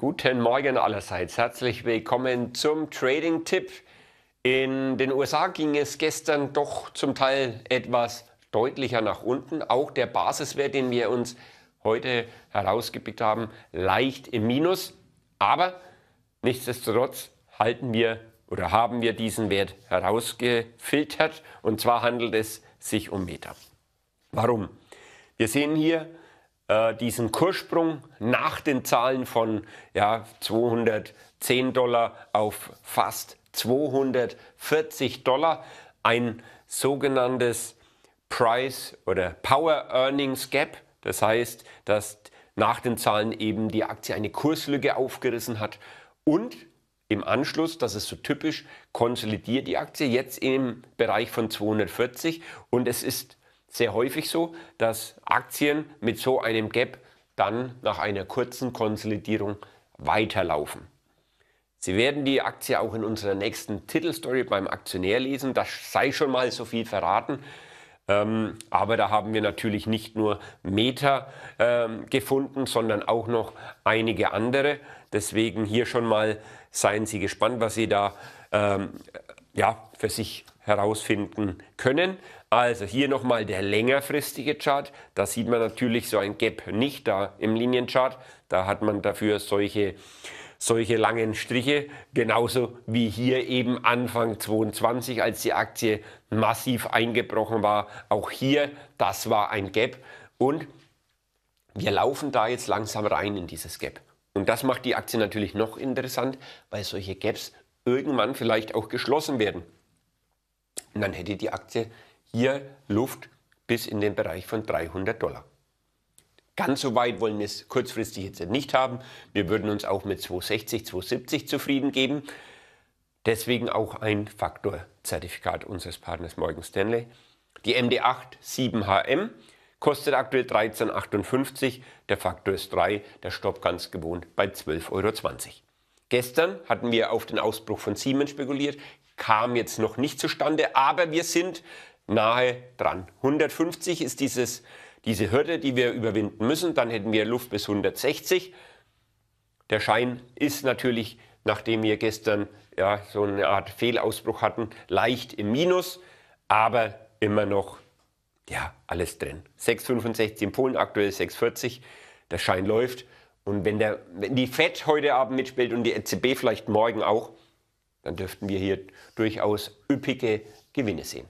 Guten Morgen allerseits, herzlich willkommen zum Trading-Tipp. In den USA ging es gestern doch zum Teil etwas deutlicher nach unten. Auch der Basiswert, den wir uns heute herausgepickt haben, leicht im Minus. Aber nichtsdestotrotz halten wir oder haben wir diesen Wert herausgefiltert. Und zwar handelt es sich um Meta. Warum? Wir sehen hier äh, diesen Kurssprung nach den Zahlen von ja, 210 Dollar auf fast 240 Dollar. Ein sogenanntes Price oder Power Earnings Gap. Das heißt, dass nach den Zahlen eben die Aktie eine Kurslücke aufgerissen hat und im Anschluss, das ist so typisch, konsolidiert die Aktie jetzt im Bereich von 240 und es ist sehr häufig so, dass Aktien mit so einem Gap dann nach einer kurzen Konsolidierung weiterlaufen. Sie werden die Aktie auch in unserer nächsten Titelstory beim Aktionär lesen. Das sei schon mal so viel verraten. Ähm, aber da haben wir natürlich nicht nur Meta ähm, gefunden, sondern auch noch einige andere. Deswegen hier schon mal seien Sie gespannt, was Sie da ähm, ja, für sich herausfinden können. Also hier nochmal der längerfristige Chart. Da sieht man natürlich so ein Gap nicht da im Linienchart. Da hat man dafür solche, solche langen Striche. Genauso wie hier eben Anfang 22, als die Aktie massiv eingebrochen war. Auch hier, das war ein Gap. Und wir laufen da jetzt langsam rein in dieses Gap. Und das macht die Aktie natürlich noch interessant, weil solche Gaps irgendwann vielleicht auch geschlossen werden. Und dann hätte die Aktie hier Luft bis in den Bereich von 300 Dollar. Ganz so weit wollen wir es kurzfristig jetzt nicht haben. Wir würden uns auch mit 260, 270 zufrieden geben. Deswegen auch ein Faktorzertifikat unseres Partners Morgan Stanley. Die MD8 7HM kostet aktuell 13,58. Der Faktor ist 3, der Stopp ganz gewohnt bei 12,20 Euro. Gestern hatten wir auf den Ausbruch von Siemens spekuliert kam jetzt noch nicht zustande, aber wir sind nahe dran. 150 ist dieses, diese Hürde, die wir überwinden müssen, dann hätten wir Luft bis 160. Der Schein ist natürlich, nachdem wir gestern ja, so eine Art Fehlausbruch hatten, leicht im Minus, aber immer noch ja, alles drin. 6,65 in Polen, aktuell 6,40. Der Schein läuft. Und wenn, der, wenn die FED heute Abend mitspielt und die EZB vielleicht morgen auch, dann dürften wir hier durchaus üppige Gewinne sehen.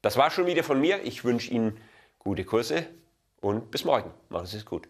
Das war schon wieder von mir. Ich wünsche Ihnen gute Kurse und bis morgen. Machen Sie es gut.